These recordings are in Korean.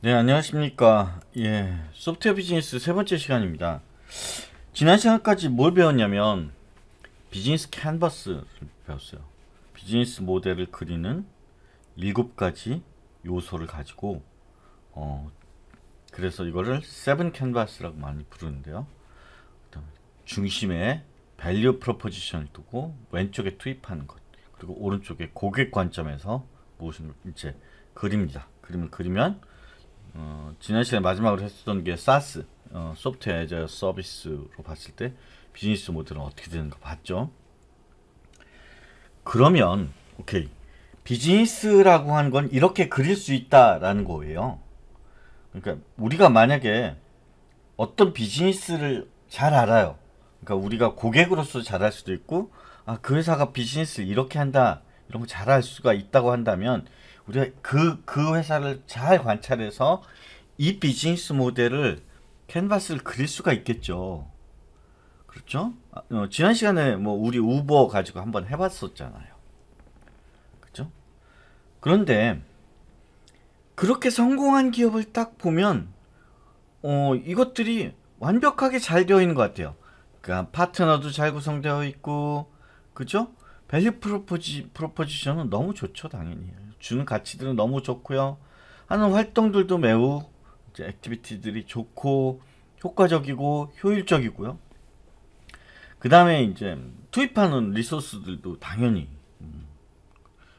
네 안녕하십니까 예 소프트웨어 비즈니스 세 번째 시간입니다 지난 시간까지 뭘 배웠냐면 비즈니스 캔버스 를 배웠어요 비즈니스 모델을 그리는 일곱 가지 요소를 가지고 어 그래서 이거를 세븐 캔버스라고 많이 부르는데요 중심에 밸류 프로포지션을 두고 왼쪽에 투입하는 것 그리고 오른쪽에 고객 관점에서 무엇을 이제 그립니다 그림을 그리면 어, 지난 시간에 마지막으로 했었던 게 사스 어, 소프트웨어 서비스로 봤을 때 비즈니스 모델은 어떻게 되는 가 봤죠? 그러면 오케이 비즈니스라고 하는 건 이렇게 그릴 수 있다라는 거예요. 그러니까 우리가 만약에 어떤 비즈니스를 잘 알아요. 그러니까 우리가 고객으로서 잘알 수도 있고 아그 회사가 비즈니스를 이렇게 한다 이런 거잘알 수가 있다고 한다면 우리가 그, 그 회사를 잘 관찰해서 이 비즈니스 모델을 캔버스를 그릴 수가 있겠죠. 그렇죠? 아, 어, 지난 시간에 뭐 우리 우버 가지고 한번 해봤었잖아요. 그렇죠? 그런데 그렇게 성공한 기업을 딱 보면 어, 이것들이 완벽하게 잘 되어 있는 것 같아요. 그러니까 파트너도 잘 구성되어 있고, 그죠? 배식 프로포지, 프로포지션은 너무 좋죠, 당연히. 주는 가치들은 너무 좋고요. 하는 활동들도 매우 이제 액티비티들이 좋고 효과적이고 효율적이고요. 그 다음에 이제 투입하는 리소스들도 당연히 음.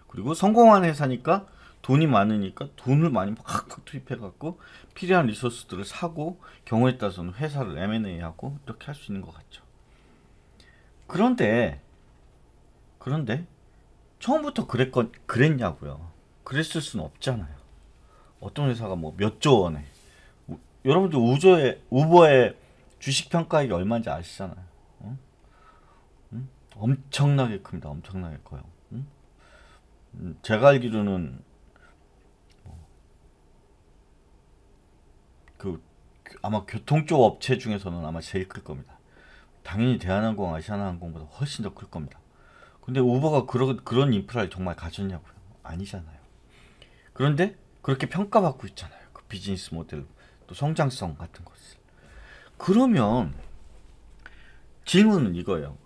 그리고 성공한 회사니까 돈이 많으니까 돈을 많이 팍팍 투입해갖고 필요한 리소스들을 사고 경우에 따라서는 회사를 M&A하고 이렇게 할 수 있는 것 같죠. 그런데 그런데 처음부터 그랬건 그랬냐고요. 그랬을 수는 없잖아요. 어떤 회사가 뭐 몇 조 원에 우, 여러분들 우저의 우버의 주식 평가액이 얼마인지 아시잖아요. 응? 응? 엄청나게 큽니다. 엄청나게 커요. 응? 음, 제가 알기로는 뭐 그, 그 아마 교통 쪽 업체 중에서는 아마 제일 클 겁니다. 당연히 대한항공, 아시아나항공보다 훨씬 더 클 겁니다. 근데 우버가 그런 그런 인프라를 정말 가졌냐고요? 아니잖아요. 그런데 그렇게 평가받고 있잖아요. 그 비즈니스 모델, 또 성장성 같은 것을. 그러면 질문은 이거예요.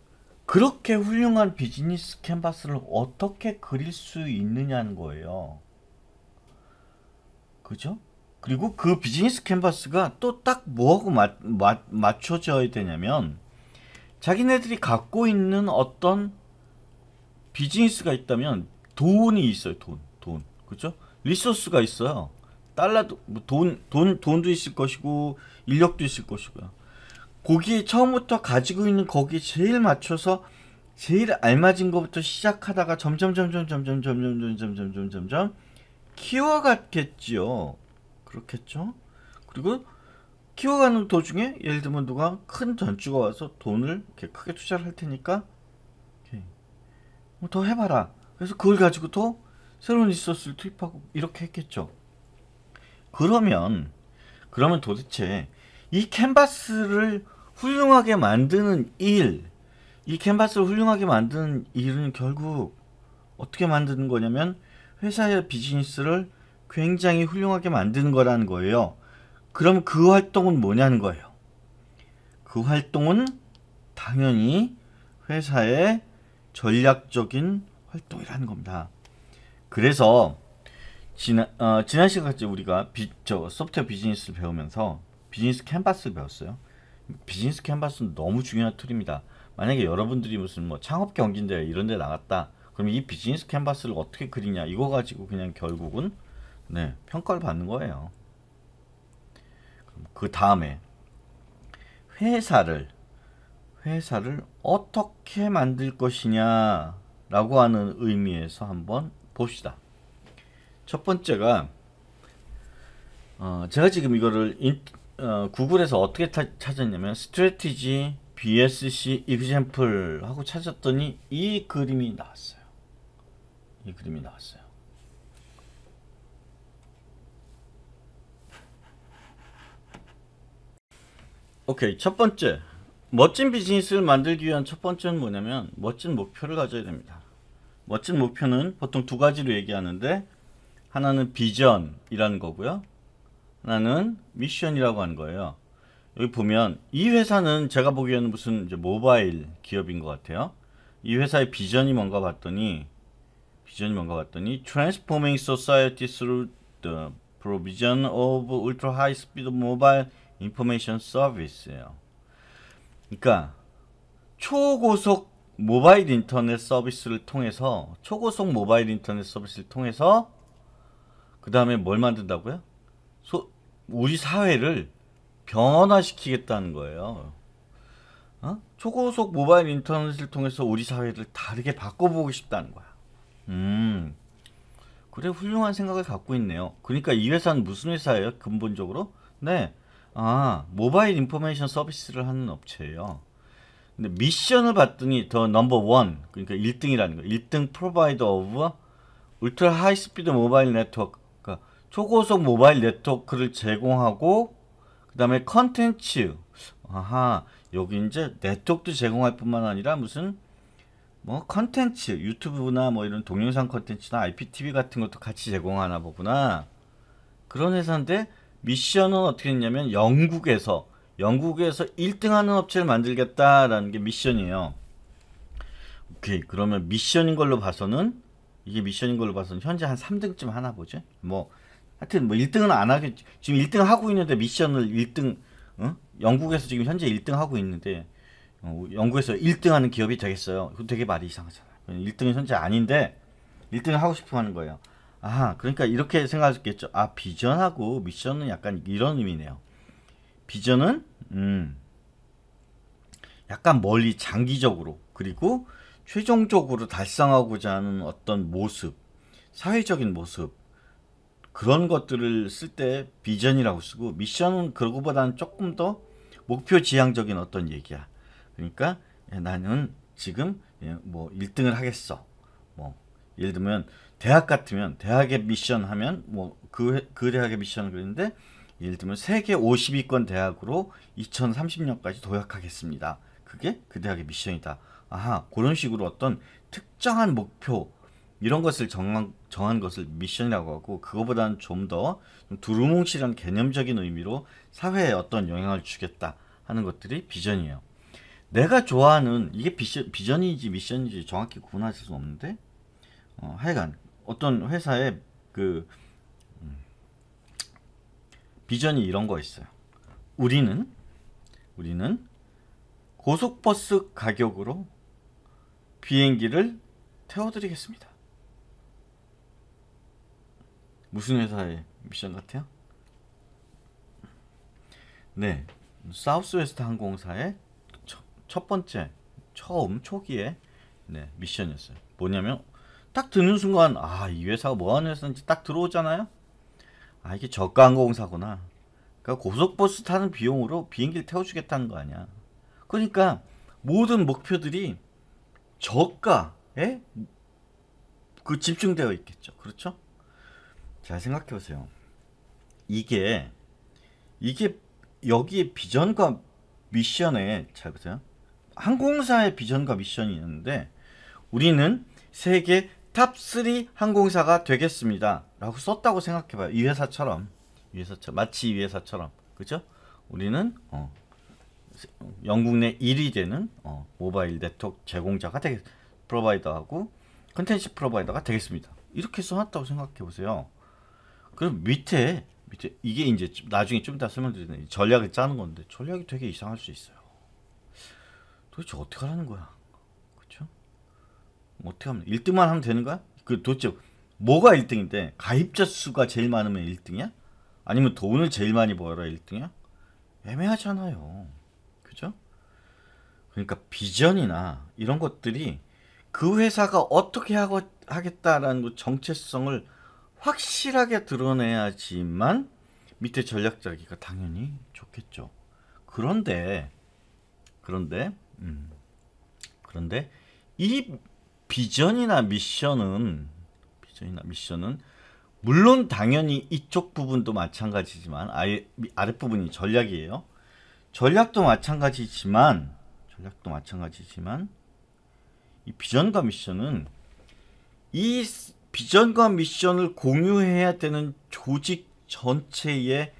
그렇게 훌륭한 비즈니스 캔버스를 어떻게 그릴 수 있느냐는 거예요. 그죠? 그리고 그 비즈니스 캔버스가 또 딱 뭐하고 맞, 맞, 맞춰져야 되냐면 자기네들이 갖고 있는 어떤 비즈니스가 있다면 돈이 있어요. 돈, 돈, 그렇죠? 리소스가 있어요. 달러도 뭐 돈, 돈, 돈도 있을 것이고 인력도 있을 것이고요. 거기에 처음부터 가지고 있는 거기에 제일 맞춰서 제일 알맞은 것부터 시작하다가 점점 점점 점점 점점 점점 점점 점점 키워갔겠지요. 그렇겠죠? 그리고 키워가는 도중에 예를 들면 누가 큰 전주가 와서 돈을 이렇게 크게 투자를 할 테니까 어, 더 해봐라. 그래서 그걸 가지고 또 새로운 리소스를 투입하고 이렇게 했겠죠. 그러면 그러면 도대체 이 캔버스를 훌륭하게 만드는 일, 이 캔버스를 훌륭하게 만드는 일은 결국 어떻게 만드는 거냐면 회사의 비즈니스를 굉장히 훌륭하게 만드는 거라는 거예요. 그럼 그 활동은 뭐냐는 거예요. 그 활동은 당연히 회사의 전략적인 활동이라는 겁니다. 그래서 지난 어, 지난 시간까지 우리가 비, 저 소프트웨어 비즈니스를 배우면서 비즈니스 캔버스를 배웠어요. 비즈니스 캔버스는 너무 중요한 툴입니다. 만약에 여러분들이 무슨 뭐 창업 경진대 이런 데 나갔다. 그럼 이 비즈니스 캔버스를 어떻게 그리냐 이거 가지고 그냥 결국은 네, 평가를 받는 거예요. 그 다음에 회사를 회사를 어떻게 만들 것이냐 라고 하는 의미에서 한번 봅시다. 첫 번째가 어, 제가 지금 이거를 인, 어, 구글에서 어떻게 타, 찾았냐면 스트레티지 BSC e x a m 하고 찾았더니 이 그림이 나왔어요. 이 그림이 나왔어요. 오케이 첫 번째 멋진 비즈니스를 만들기 위한 첫 번째는 뭐냐면 멋진 목표를 가져야 됩니다. 멋진 목표는 보통 두 가지로 얘기하는데 하나는 비전이라는 거고요. 하나는 미션이라고 하는 거예요. 여기 보면 이 회사는 제가 보기에는 무슨 모바일 기업인 것 같아요. 이 회사의 비전이 뭔가 봤더니 비전이 뭔가 봤더니 Transforming Society through the Provision of Ultra High Speed Mobile Information Service예요. 그러니까 초고속 모바일 인터넷 서비스를 통해서 초고속 모바일 인터넷 서비스를 통해서 그 다음에 뭘 만든다고요? 소, 우리 사회를 변화시키겠다는 거예요. 어? 초고속 모바일 인터넷을 통해서 우리 사회를 다르게 바꿔보고 싶다는 거야. 음, 그래 훌륭한 생각을 갖고 있네요. 그러니까 이 회사는 무슨 회사예요? 근본적으로? 네, 아 모바일 인포메이션 서비스를 하는 업체예요. 근데 미션을 봤더니 더 넘버 원 그러니까 1등이라는 거. 1등 프로바이더 오브 울트라 하이스피드 모바일 네트워크 그러니까 초고속 모바일 네트워크를 제공하고 그 다음에 컨텐츠 아하 여기 이제 네트워크도 제공할 뿐만 아니라 무슨 뭐 컨텐츠 유튜브나 뭐 이런 동영상 컨텐츠나 IPTV 같은 것도 같이 제공하나 보구나 그런 회사인데 미션은 어떻게 했냐면 영국에서 영국에서 1등하는 업체를 만들겠다라는 게 미션이에요. 오케이 그러면 미션인 걸로 봐서는 이게 미션인 걸로 봐서는 현재 한 3등쯤 하나 보죠뭐 하여튼 뭐 1등은 안 하겠지. 지금 1등 하고 있는데 미션을 1등 어? 영국에서 지금 현재 1등 하고 있는데 어, 영국에서 1등 하는 기업이 되겠어요. 그거 되게 말이 이상하잖아. 1등은 현재 아닌데 1등을 하고 싶어 하는 거예요. 아, 그러니까 이렇게 생각했겠죠. 아, 비전하고 미션은 약간 이런 의미네요. 비전은 음, 약간 멀리 장기적으로 그리고 최종적으로 달성하고자 하는 어떤 모습, 사회적인 모습 그런 것들을 쓸 때 비전이라고 쓰고 미션은 그거보다는 조금 더 목표 지향적인 어떤 얘기야. 그러니까 나는 지금 예, 뭐 1등을 하겠어. 뭐 예를 들면 대학 같으면 대학의 미션 하면 뭐 그그 그 대학의 미션을 그리는데 예를 들면 세계 50위권 대학으로 2030년까지 도약하겠습니다. 그게 그 대학의 미션이다. 아하 그런 식으로 어떤 특정한 목표 이런 것을 정한, 정한 것을 미션이라고 하고 그거보다는 좀 더 두루뭉실한 개념적인 의미로 사회에 어떤 영향을 주겠다 하는 것들이 비전이에요. 내가 좋아하는 이게 비전, 비전인지 미션인지 정확히 구분할 수 없는데 어, 하여간 어떤 회사에그 음, 비전이 이런 거 있어요. 우리는 우리는 고속버스 가격으로 비행기를 태워드리겠습니다. 무슨 회사의 미션 같아요? 네, 사우스웨스트 항공사의 첫 번째 처음 초기에 네, 미션이었어요. 뭐냐면 딱듣는 순간 아 이 회사가 뭐하는 회사인지 딱 들어오잖아요. 아 이게 저가 항공사구나. 그러니까 고속버스 타는 비용으로 비행기를 태워주겠다는 거 아니야. 그러니까 모든 목표들이 저가에 그 집중되어 있겠죠. 그렇죠? 잘 생각해 보세요. 이게 이게 여기에 비전과 미션에 잘 보세요. 항공사의 비전과 미션이 있는데 우리는 세계 탑3 항공사가 되겠습니다. 라고 썼다고 생각해봐요. 이 회사처럼. 이 회사처럼. 마치 이 회사처럼. 그죠? 우리는, 어, 영국 내 1위 되는, 어, 모바일 네트워크 제공자가 되겠, 프로바이더하고 컨텐츠 프로바이더가 되겠습니다. 이렇게 써놨다고 생각해보세요. 그럼 밑에, 밑에, 이게 이제 나중에 좀 이따 설명드리는 전략을 짜는 건데, 전략이 되게 이상할 수 있어요. 도대체 어떻게 하라는 거야? 어떻게 하면 1등만 하면 되는 거야? 그 도대체 뭐가 1등인데 가입자 수가 제일 많으면 1등이야? 아니면 돈을 제일 많이 벌어야 1등이야? 애매하잖아요. 그죠? 그러니까 비전이나 이런 것들이 그 회사가 어떻게 하고 하겠다라는 그 정체성을 확실하게 드러내야지만 밑에 전략 짜기가 당연히 좋겠죠. 그런데 그런데 음, 그런데 이 비전이나 미션은 비전이나 미션은 물론 당연히 이쪽 부분도 마찬가지지만 아예 아랫부분이 전략이에요. 전략도 마찬가지지만 전략도 마찬가지지만 이 비전과 미션은 이 비전과 미션을 공유해야 되는 조직 전체의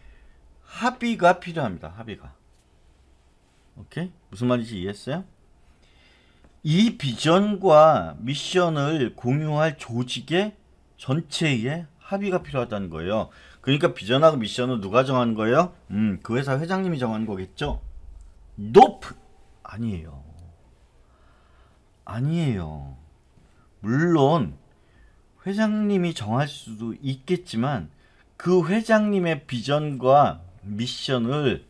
합의가 필요합니다. 합의가. 오케이? 무슨 말인지 이해했어요? 이 비전과 미션을 공유할 조직의 전체의 합의가 필요하다는 거예요. 그러니까 비전하고 미션은 누가 정한 거예요? 음, 그 회사 회장님이 정한 거겠죠? 노프! 아니에요. 아니에요. 물론 회장님이 정할 수도 있겠지만 그 회장님의 비전과 미션을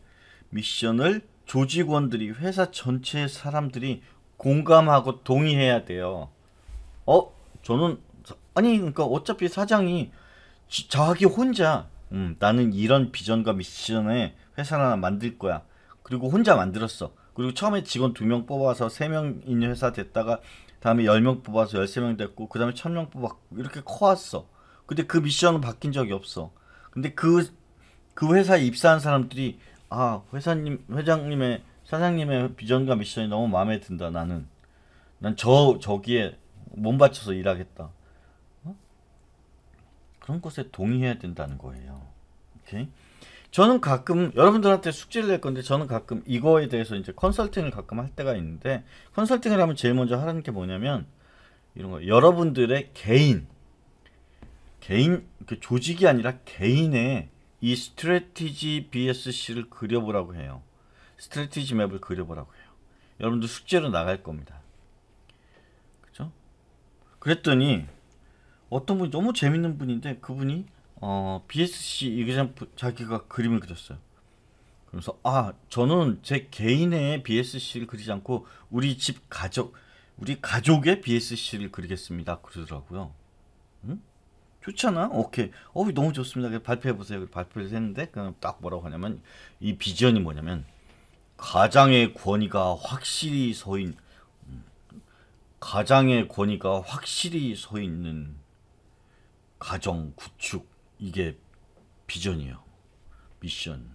미션을 조직원들이 회사 전체의 사람들이 공감하고 동의해야 돼요. 어? 저는 아니 그러니까 어차피 사장이 지, 자기 혼자 음, 나는 이런 비전과 미션에 회사 하나 만들 거야. 그리고 혼자 만들었어. 그리고 처음에 직원 두 명 뽑아서 세 명인 회사 됐다가 다음에 열 명 뽑아서 열 세 명 됐고 그다음에 천 명 뽑아 이렇게 커왔어. 근데 그 미션은 바뀐 적이 없어. 근데 그그 그 회사에 입사한 사람들이 아, 회사님 회장님의 사장님의 비전과 미션이 너무 마음에 든다 나는 난 저 저기에 몸 바쳐서 일하겠다 어? 그런 것에 동의해야 된다는 거예요 오케이 저는 가끔 여러분들한테 숙제를 낼 건데 저는 가끔 이거에 대해서 이제 컨설팅을 가끔 할 때가 있는데 컨설팅을 하면 제일 먼저 하라는 게 뭐냐면 이런 거 여러분들의 개인 개인 그 조직이 아니라 개인의 이 스트레티지 BSC를 그려보라고 해요. 스트레티지 맵을 그려보라고 해요. 여러분들 숙제로 나갈 겁니다. 그죠? 그랬더니 어떤 분이 너무 재밌는 분인데 그분이 어, BSC 이그젠프 자기가 그림을 그렸어요. 그래서 아 저는 제 개인의 BSC를 그리지 않고 우리 집 가족 우리 가족의 BSC를 그리겠습니다. 그러더라고요. 응? 좋잖아. 오케이. 어 너무 좋습니다. 발표해 보세요. 발표를 했는데 그럼 딱 뭐라고 하냐면 이 비전이 뭐냐면 가장의 권위가 확실히 서 있는 음, 가장의 권위가 확실히 서 있는 가정 구축 이게 비전이에요. 미션.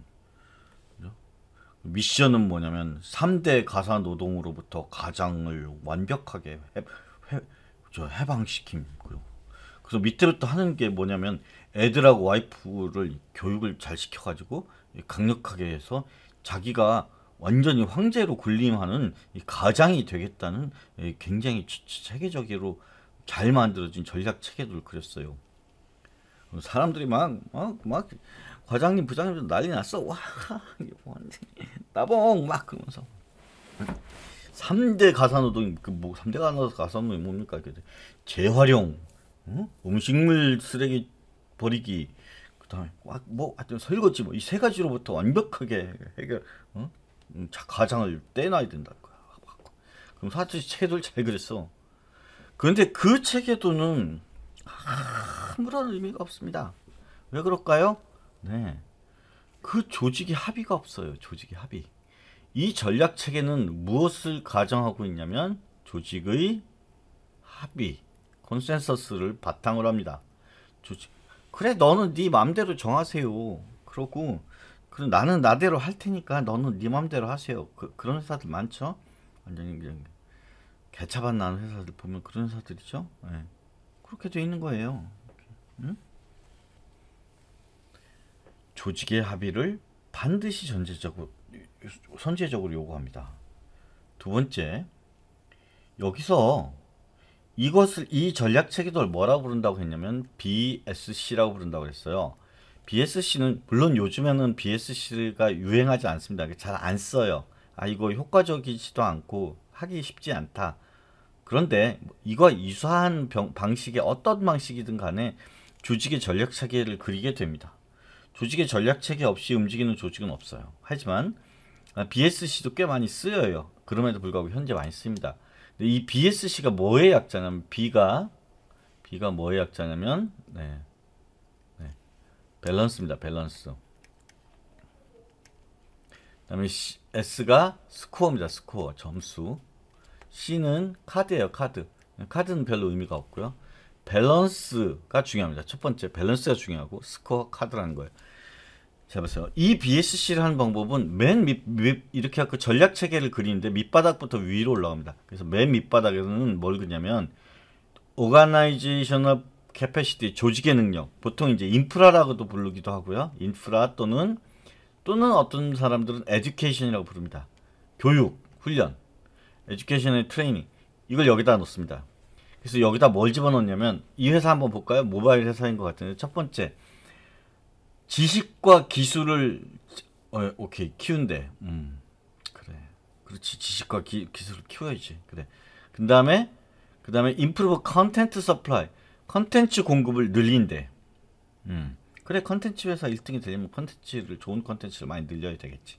미션은 뭐냐면 3대 가사 노동으로부터 가장을 완벽하게 해, 해, 저 해방시킴. 그래서 밑에부터 하는 게 뭐냐면 애들하고 와이프를 교육을 잘 시켜가지고 강력하게 해서 자기가 완전히 황제로 군림하는 가장이 되겠다는 예, 굉장히 체계적으로 잘 만들어진 전략 체계도를 그렸어요. 사람들이 막, 막, 막, 과장님, 부장님 난리 났어. 와, 뭐하는 따봉! 막, 그러면서. 3대 가사노동그 뭐, 3대 가사노동이 뭡니까? 재활용, 음식물 쓰레기 버리기, 그 다음에, 뭐, 하여튼 설거지, 뭐, 이 세 가지로부터 완벽하게 해결, 어? 음, 가장을 떼놔야 된다. 그럼 사실 책을 잘 그렸어. 그런데 그 책에도는 아무런 의미가 없습니다. 왜 그럴까요? 네. 그 조직이 합의가 없어요. 조직이 합의. 이 전략 체계는 무엇을 가정하고 있냐면 조직의 합의, 컨센서스를 바탕으로 합니다. 조직. 그래 너는 네 마음대로 정하세요. 그러고 그럼 나는 나대로 할 테니까 너는 네 맘대로 하세요. 그, 런 회사들 많죠. 완전히 개차반 나는 회사들 보면 그런 회사들이죠. 네. 그렇게 돼 있는 거예요. 응? 조직의 합의를 반드시 전제적으로 선제적으로 요구합니다. 두 번째, 여기서 이것을 이 전략 체계도 뭐라고 부른다고 했냐면 BSC라고 부른다고 했어요. BSC는 물론 요즘에는 BSC가 유행하지 않습니다. 잘 안 써요. 아 이거 효과적이지도 않고 하기 쉽지 않다. 그런데 이거 이수한 방식의 어떤 방식이든 간에 조직의 전략 체계를 그리게 됩니다. 조직의 전략 체계 없이 움직이는 조직은 없어요. 하지만 아, BSC도 꽤 많이 쓰여요. 그럼에도 불구하고 현재 많이 씁니다. 이 BSC가 뭐의 약자냐면 B가 B가 뭐의 약자냐면 네. 밸런스입니다. 밸런스. 그다음에 C, S가 스코어입니다. 스코어 점수. C는 카드예요. 카드. 카드는 별로 의미가 없고요. 밸런스가 중요합니다. 첫 번째 밸런스가 중요하고 스코어 카드라는 거예요. 자 보세요. 이 BSC를 하는 방법은 맨 밑, 밑 이렇게 그 전략 체계를 그리는데 밑바닥부터 위로 올라갑니다. 그래서 맨 밑바닥에는 뭘 그냐면 Organizational c a p a c i 조직의 능력 보통 이제 인프라라고도 부르기도 하고요 인프라 또는 또는 어떤 사람들은 에듀케이션이라고 부릅니다 교육 훈련 에듀케이션의 트레이닝 이걸 여기다 놓습니다 그래서 여기다 뭘 집어넣냐면 이 회사 한번 볼까요 모바일 회사인 것 같은데 첫 번째 지식과 기술을 어, 오케이 키운대 음 그래 그렇지 지식과 기, 기술을 키워야지 그래 그 다음에 그 다음에 improve content supply 컨텐츠 공급을 늘린대. 음. 그래 컨텐츠 회사 1등이 되려면 컨텐츠를 좋은 컨텐츠를 많이 늘려야 되겠지.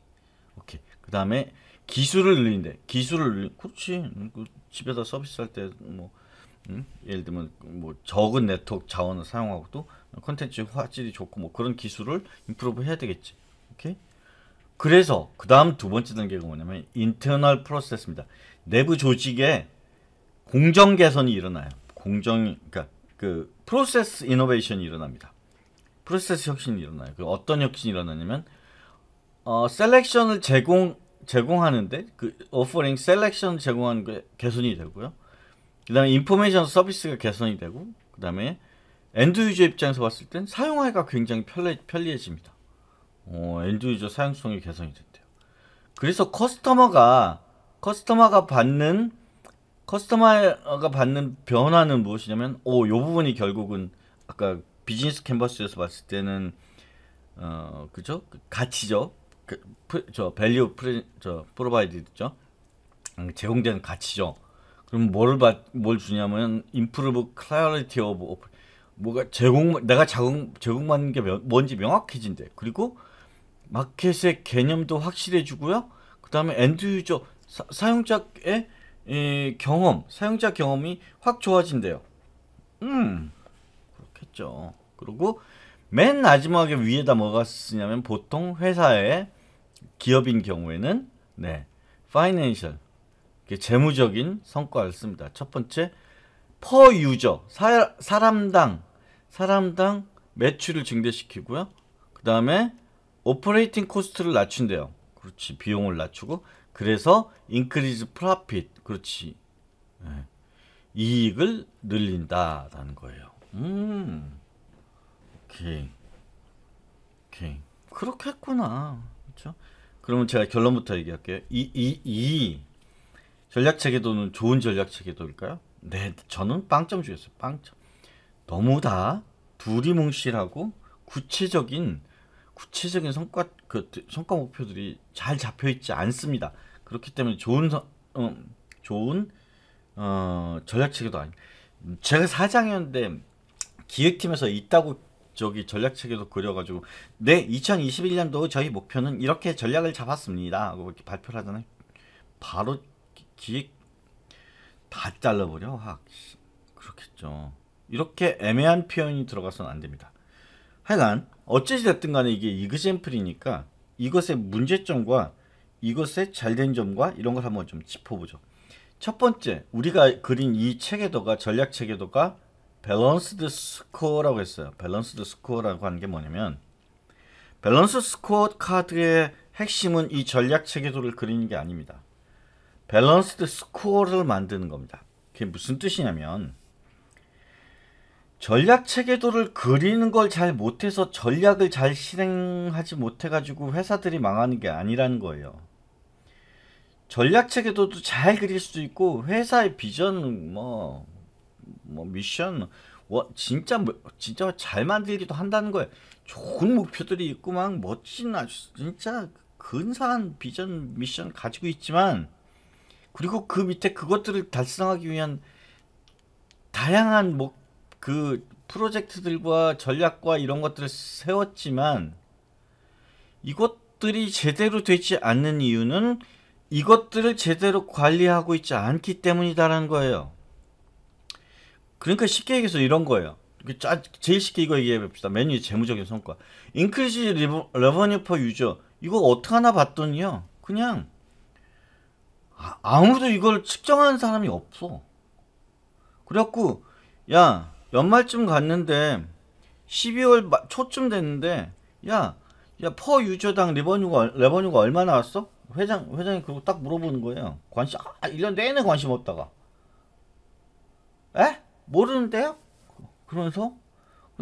오케이. 그 다음에 기술을 늘린대. 기술을 늘린. 그렇지. 음, 그 집에다 서비스할 때뭐 음? 예를 들면 뭐 적은 네트워크 자원을 사용하고 또 컨텐츠 화질이 좋고 뭐 그런 기술을 인프로브 해야 되겠지. 오케이. 그래서 그 다음 두 번째 단계가 뭐냐면 인터널 프로세스입니다. 내부 조직에 공정 개선이 일어나요. 공정 그러니까 그 프로세스 이노베이션이 일어납니다. 프로세스 혁신이 일어나요. 그 어떤 혁신이 일어나냐면 어, 셀렉션을 제공 제공하는데 그 오퍼링 셀렉션 제공하는 게 개선이 되고요. 그다음에 인포메이션 서비스가 개선이 되고 그다음에 엔드 유저 입장에서 봤을 땐 사용하기가 굉장히 편리, 편리해집니다. 어, 엔드 유저 사용성이 개선이 된대요. 그래서 커스터머가 커스터머가 받는 커스터머가 마 받는 변화는 무엇이냐면 오, 요 부분이 결국은 아까 비즈니스 캔버스에서 봤을 때는 어, 그죠? 그 가치죠. 그, 프, 저 밸류 프리, 저 프로바이드죠. 음, 제공된 가치죠. 그럼 뭐를 받, 뭘 주냐면 improve c l a 뭐가 제공 내가 제공 제공받는 게 뭔지 명확해진대. 그리고 마켓의 개념도 확실해지고요. 그다음에 엔드 유저 사, 용자의 이 예, 경험, 사용자 경험이 확 좋아진대요. 음, 그렇겠죠. 그리고 맨 마지막에 위에다 뭐가 쓰냐면 보통 회사의 기업인 경우에는 네, 파이낸셜, 재무적인 성과를 씁니다. 첫 번째, 퍼 유저, 사, 사람당, 사람당 매출을 증대시키고요. 그 다음에 오퍼레이팅 코스트를 낮춘대요. 그렇지, 비용을 낮추고 그래서 인크리즈 프라핏, 그렇지. 네. 이익을 늘린다라는 거예요. 음, 오케이, 오케이. 그렇게 했구나. 그렇죠? 그러면 제가 결론부터 얘기할게요. 이, 이, 이 전략 체계도는 좋은 전략 체계도일까요? 네, 저는 빵점 주겠어요. 빵점. 너무 다 두리뭉실하고 구체적인 구체적인 성과 그 성과 목표들이 잘 잡혀 있지 않습니다. 그렇기 때문에 좋은 서, 음, 좋은 어, 전략체계도 아니. 제가 사장이었는데 기획팀에서 있다고 저기 전략체계도 그려가지고 네 2021년도 저희 목표는 이렇게 전략을 잡았습니다 하고 이렇게 발표를 하잖아요 바로 기획 다 잘라버려 확 아, 그렇겠죠 이렇게 애매한 표현이 들어가서는 안됩니다 하여간 어찌됐든 간에 이게 이그젠플이니까 이것의 문제점과 이것의 잘된 점과 이런 걸 한번 좀 짚어보죠 첫 번째 우리가 그린 이 체계도가 전략 체계도가 밸런스드 스코어라고 했어요. 밸런스드 스코어라고 하는 게 뭐냐면 밸런스 스코어 카드의 핵심은 이 전략 체계도를 그리는 게 아닙니다. 밸런스드 스코어를 만드는 겁니다. 그게 무슨 뜻이냐면 전략 체계도를 그리는 걸 잘 못해서 전략을 잘 실행하지 못해가지고 회사들이 망하는 게 아니라는 거예요. 전략 체계도잘 그릴 수도 있고 회사의 비전 뭐, 뭐 미션 와, 뭐, 진짜 뭐, 진짜 잘 만들기도 한다는 거예요. 좋은 목표들이 있고 막 멋진 아주 진짜 근사한 비전 미션 가지고 있지만 그리고 그 밑에 그것들을 달성하기 위한 다양한 뭐 그 프로젝트들과 전략과 이런 것들을 세웠지만 이것들이 제대로 되지 않는 이유는 이것들을 제대로 관리하고 있지 않기 때문이다라는 거예요. 그러니까 쉽게 얘기해서 이런 거예요. 제일 쉽게 이거 얘기해 봅시다. 메뉴의 재무적인 성과. 인크리지 레버뉴 퍼 유저. 이거 어떻게 하나 봤더니요. 그냥 아, 아무도 이걸 측정하는 사람이 없어. 그래갖고 야 연말쯤 갔는데 12월 초쯤 됐는데 야 야 퍼 유저당 레버뉴가 레버뉴가 얼마 나왔어? 회장 회장이 그거딱 물어보는 거예요. 관심 아, 1년 내내 관심 없다가 에? 모르는데요? 그러면서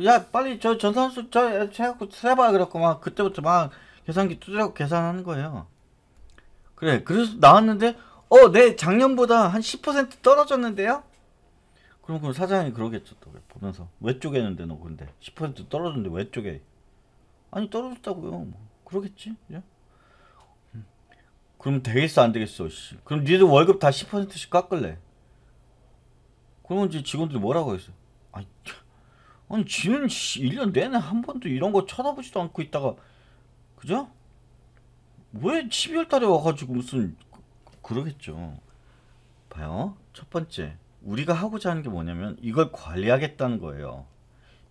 야 빨리 저 전산수 저 해갖고 세봐 그랬고 막 그때부터 막 계산기 두드려고 계산하는 거예요. 그래 그래서 나왔는데 어내 작년보다 한 10% 떨어졌는데요? 그럼 그럼 사장이 그러겠죠 또 보면서 왜에개는데너 근데 10% 떨어졌는데 왜쪽에 아니 떨어졌다고요. 뭐 그러겠지. 그 그럼 되겠어 안 되겠어 씨. 그럼 니들 월급 다 10%씩 깎을래 그러면 이제 직원들이 뭐라고 했어 아니, 아니 지는 1년 내내 한 번도 이런 거 쳐다보지도 않고 있다가 그죠? 왜 12월 달에 와가지고 무슨 그, 그러겠죠 봐요 첫 번째 우리가 하고자 하는 게 뭐냐면 이걸 관리하겠다는 거예요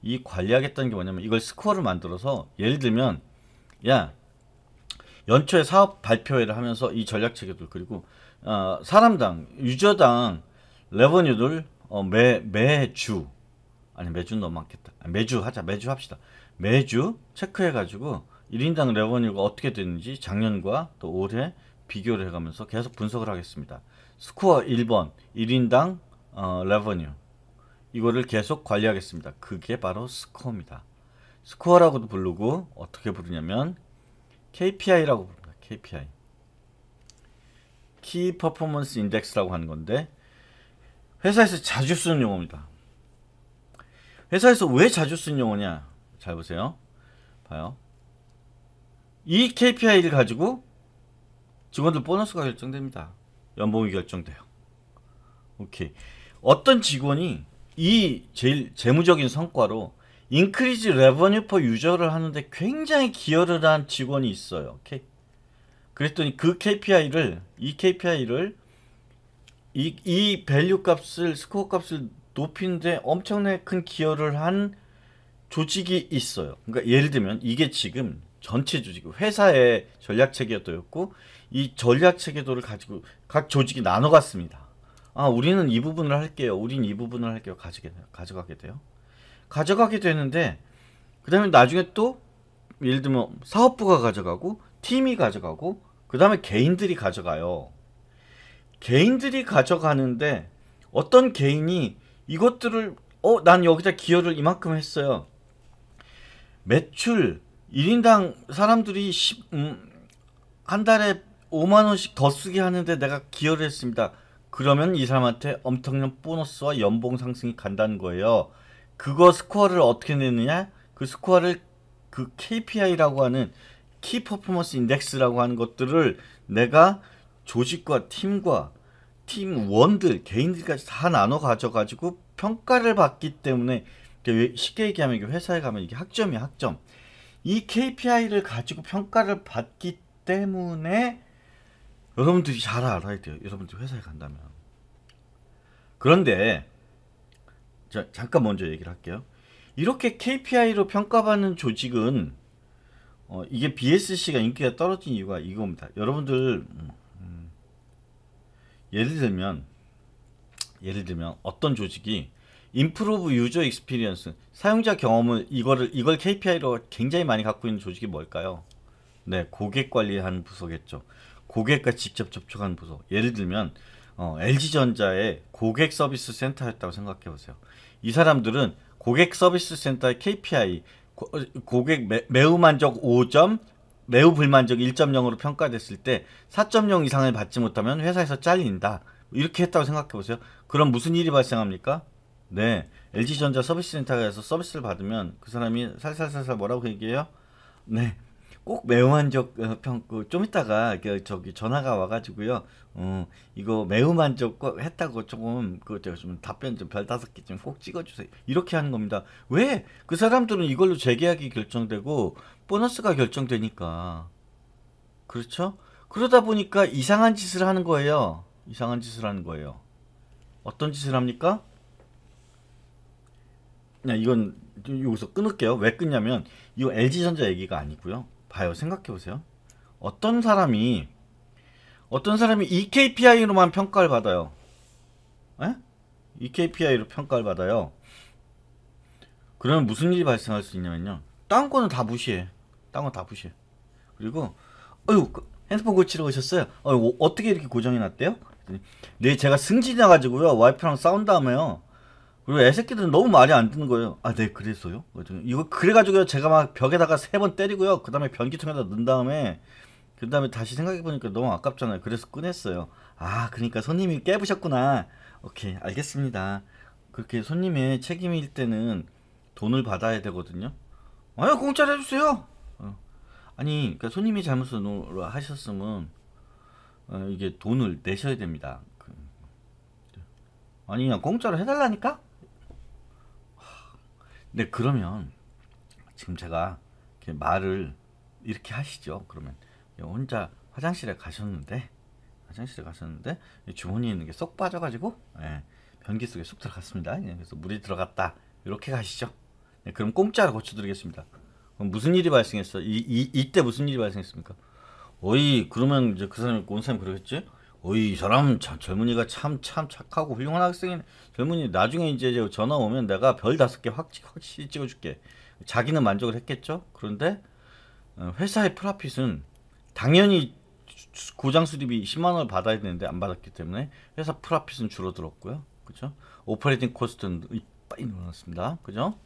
이 관리하겠다는 게 뭐냐면 이걸 스코어를 만들어서 예를 들면 야 연초에 사업 발표회를 하면서 이 전략 체계들 그리고 어, 사람당 유저당 레버뉴들 어, 매 매주 아니 매주 너무 많겠다 아, 매주 하자 매주 합시다 매주 체크해가지고 1인당 레버뉴가 어떻게 되는지 작년과 또 올해 비교를 해가면서 계속 분석을 하겠습니다. 스코어 1번 1인당 어, 레버뉴 이거를 계속 관리하겠습니다. 그게 바로 스코어입니다. 스코어라고도 부르고 어떻게 부르냐면 KPI라고 부릅니다. KPI. 키 퍼포먼스 인덱스라고 하는 건데 회사에서 자주 쓰는 용어입니다. 회사에서 왜 자주 쓰는 용어냐? 잘 보세요. 봐요. 이 KPI를 가지고 직원들 보너스가 결정됩니다. 연봉이 결정돼요. 오케이. 어떤 직원이 이 제일 재무적인 성과로 인크리즈 레버뉴 퍼 유저를 하는데 굉장히 기여를 한 직원이 있어요. 그랬더니 그 KPI를 이 KPI를 이, 이 밸류 값을 스코어 값을 높이는데 엄청나게 큰 기여를 한 조직이 있어요. 그러니까 예를 들면 이게 지금 전체 조직, 회사의 전략 체계도였고 이 전략 체계도를 가지고 각 조직이 나눠갔습니다. 아, 우리는 이 부분을 할게요. 우린 이 부분을 할게요. 가지게 가져가게 돼요. 가져가게 되는데 그 다음에 나중에 또 예를 들면 사업부가 가져가고 팀이 가져가고 그 다음에 개인들이 가져가요. 개인들이 가져가는데 어떤 개인이 이것들을 어 난 여기다 기여를 이만큼 했어요. 매출 1인당 사람들이 10, 음, 한 달에 5만 원씩 더 쓰게 하는데 내가 기여를 했습니다. 그러면 이 사람한테 엄청난 보너스와 연봉 상승이 간다는 거예요. 그거 스코어를 어떻게 내느냐? 그 스코어를 그 KPI라고 하는 키 퍼포먼스 인덱스라고 하는 것들을 내가 조직과 팀과 팀원들, 개인들까지 다 나눠 가져가지고 평가를 받기 때문에 쉽게 얘기하면 이게 회사에 가면 이게 학점이 학점. 이 KPI를 가지고 평가를 받기 때문에 여러분들이 잘 알아야 돼요. 여러분들 회사에 간다면. 그런데 자, 잠깐 먼저 얘기를 할게요. 이렇게 KPI로 평가받는 조직은 어, 이게 BSC가 인기가 떨어진 이유가 이겁니다. 여러분들 음, 음, 예를 들면 예를 들면 어떤 조직이 improve user experience 사용자 경험을 이거를 이걸 KPI로 굉장히 많이 갖고 있는 조직이 뭘까요? 네, 고객 관리하는 부서겠죠. 고객과 직접 접촉하는 부서. 예를 들면 어, LG전자의 고객 서비스 센터였다고 생각해 보세요. 이 사람들은 고객 서비스 센터의 KPI 어, 고객 매, 우 만족 5점, 매우 불만족 1.0으로 평가됐을 때 4.0 이상을 받지 못하면 회사에서 잘린다. 이렇게 했다고 생각해 보세요. 그럼 무슨 일이 발생합니까? 네. LG전자 서비스 센터에서 서비스를 받으면 그 사람이 살살살살 뭐라고 얘기해요? 네. 꼭 매우만족 어, 평좀 그 있다가 저기 전화가 와가지고요. 어 이거 매우만족 했다고 조금 그좀 답변 좀 별 다섯 개 좀 꼭 찍어주세요. 이렇게 하는 겁니다. 왜 그 사람들은 이걸로 재계약이 결정되고 보너스가 결정되니까 그렇죠? 그러다 보니까 이상한 짓을 하는 거예요. 이상한 짓을 하는 거예요. 어떤 짓을 합니까? 그냥 네, 이건 여기서 끊을게요. 왜 끊냐면 이거 LG전자 얘기가 아니고요. 봐요. 생각해 보세요. 어떤 사람이 어떤 사람이 e KPI로만 평가를 받아요. 에? 예? 이 KPI로 평가를 받아요. 그러면 무슨 일이 발생할 수 있냐면요. 다른 거는 다 무시해. 다른 다 무시해. 그리고 어유 그 핸드폰 고치러 오셨어요? 어, 뭐 떻게 이렇게 고정이 났대요? 네, 제가 승진해 가지고요. 와이프랑 싸운 다음에요. 그리고 애새끼들은 너무 말이 안 듣는 거예요. 아, 네, 그랬어요. 이거 그래가지고 제가 막 벽에다가 세 번 때리고요. 그 다음에 변기통에다 넣은 다음에 그 다음에 다시 생각해보니까 너무 아깝잖아요. 그래서 꺼냈어요. 아, 그러니까 손님이 깨부셨구나. 오케이, 알겠습니다. 그렇게 손님의 책임일 때는 돈을 받아야 되거든요. 아유, 공짜로 해주세요. 어. 아니, 그러니까 손님이 잘못으로 하셨으면 어, 이게 돈을 내셔야 됩니다. 그, 아니, 그냥 공짜로 해달라니까? 네, 그러면 지금 제가 이렇게 말을 이렇게 하시죠. 그러면 혼자 화장실에 가셨는데 화장실에 가셨는데 주머니에 있는 게 쏙 빠져가지고 예, 변기 속에 쏙 들어갔습니다. 예, 그래서 물이 들어갔다. 이렇게 가시죠. 예, 그럼 공짜 고쳐드리겠습니다. 그럼 무슨 일이 발생했어? 이, 이, 이때 무슨 일이 발생했습니까? 어이 그러면 이제 그 사람이 그 온 사람이 그러겠지? 어이 사람 참, 젊은이가 참 참 착하고 훌륭한 학생이 젊은이 나중에 이제 전화 오면 내가 별 다섯 개확 확실히 찍어줄게 자기는 만족을 했겠죠 그런데 어, 회사의 프라핏은 당연히 고장 수리비 10만 원을 받아야 되는데 안 받았기 때문에 회사 프라핏은 줄어들었고요 그죠 오퍼레이팅 코스트는 빨리 늘어났습니다 그죠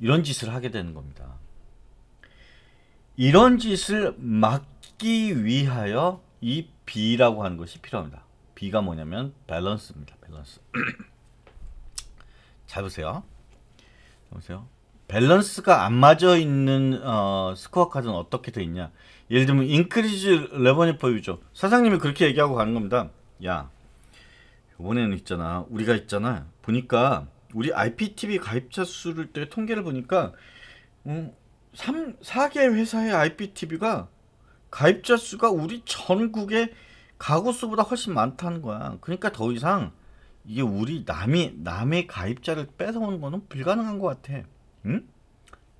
이런 짓을 하게 되는 겁니다 이런 짓을 막기 위하여 이 B라고 하는 것이 필요합니다. B가 뭐냐면 밸런스입니다. 밸런스. 잘 보세요. 보세요. 밸런스가 안 맞아 있는 어, 스코어 카드는 어떻게 돼 있냐? 예를 들면 인크리즈 레버니 퍼유죠 사장님이 그렇게 얘기하고 가는 겁니다. 야, 이번에는 있잖아. 우리가 있잖아. 보니까 우리 IPTV 가입자 수를 때 통계를 보니까 음, 3, 4개 회사의 IPTV가 가입자 수가 우리 전국의 가구 수보다 훨씬 많다는 거야. 그러니까 더 이상 이게 우리 남이 남의 가입자를 뺏어오는 거는 불가능한 것 같아. 응?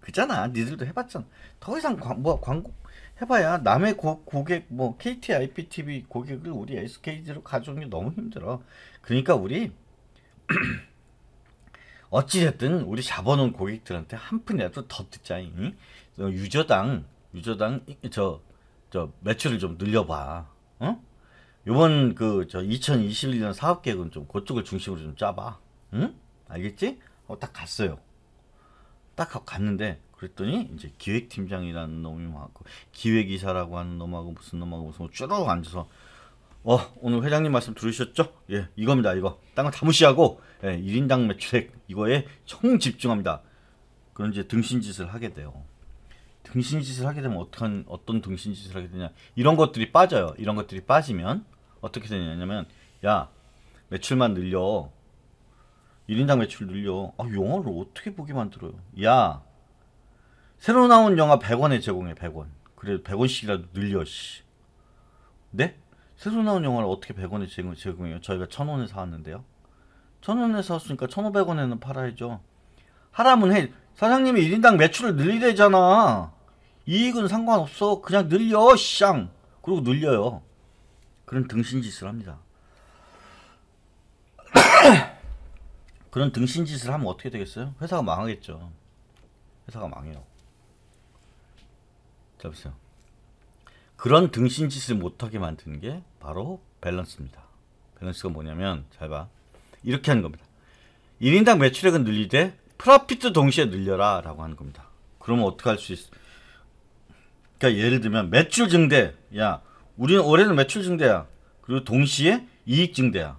그잖아. 니들도 해봤잖아. 더 이상 광, 뭐 광고 해봐야 남의 고, 고객 뭐 KT IPTV 고객을 우리 SK로 가져오는 게 너무 힘들어. 그러니까 우리 어찌됐든 우리 잡아놓은 고객들한테 한 푼이라도 더 듣자. 응? 유저당 유저당 저저 매출을 좀 늘려봐. 응? 요번 그 저 2021년 사업 계획은 좀 그쪽을 중심으로 좀 짜봐. 응? 알겠지? 하딱 갔어요. 딱 갔는데 그랬더니 이제 기획팀장이라는 놈이 많고 그 기획이사라고 하는 놈하고 무슨 놈하고 무슨 쭈르 앉아서 어 오늘 회장님 말씀 들으셨죠? 예 이겁니다 이거 딴거다 무시하고 예, 1인당 매출액 이거에 총 집중합니다. 그런 이제 등신짓을 하게 돼요. 등신 짓을 하게 되면 어떤 어떤 등신 짓을 하게 되냐 이런 것들이 빠져요. 이런 것들이 빠지면 어떻게 되냐면 야 매출만 늘려 1인당 매출 늘려 아 영화를 어떻게 보게 만들어요 야 새로 나온 영화 100원에 제공해 100원 그래 도 100원씩이라도 늘려 씨 네? 새로 나온 영화를 어떻게 100원에 제공해요 저희가 1000원에 사왔는데요 1000원에 사왔으니까 1500원에는 팔아야죠 하라면 해 사장님이 1인당 매출을 늘리래잖아 이익은 상관없어. 그냥 늘려, 쌍. 그리고 늘려요. 그런 등신짓을 합니다. 그런 등신짓을 하면 어떻게 되겠어요? 회사가 망하겠죠. 회사가 망해요. 자, 보세요. 그런 등신짓을 못하게 만드는 게 바로 밸런스입니다. 밸런스가 뭐냐면, 잘 봐. 이렇게 하는 겁니다. 1인당 매출액은 늘리되, 프라피트 동시에 늘려라. 라고 하는 겁니다. 그러면 어떻게 할 수 있어? 요 그러니까 예를 들면 매출 증대. 야, 우리는 올해는 매출 증대야. 그리고 동시에 이익 증대야.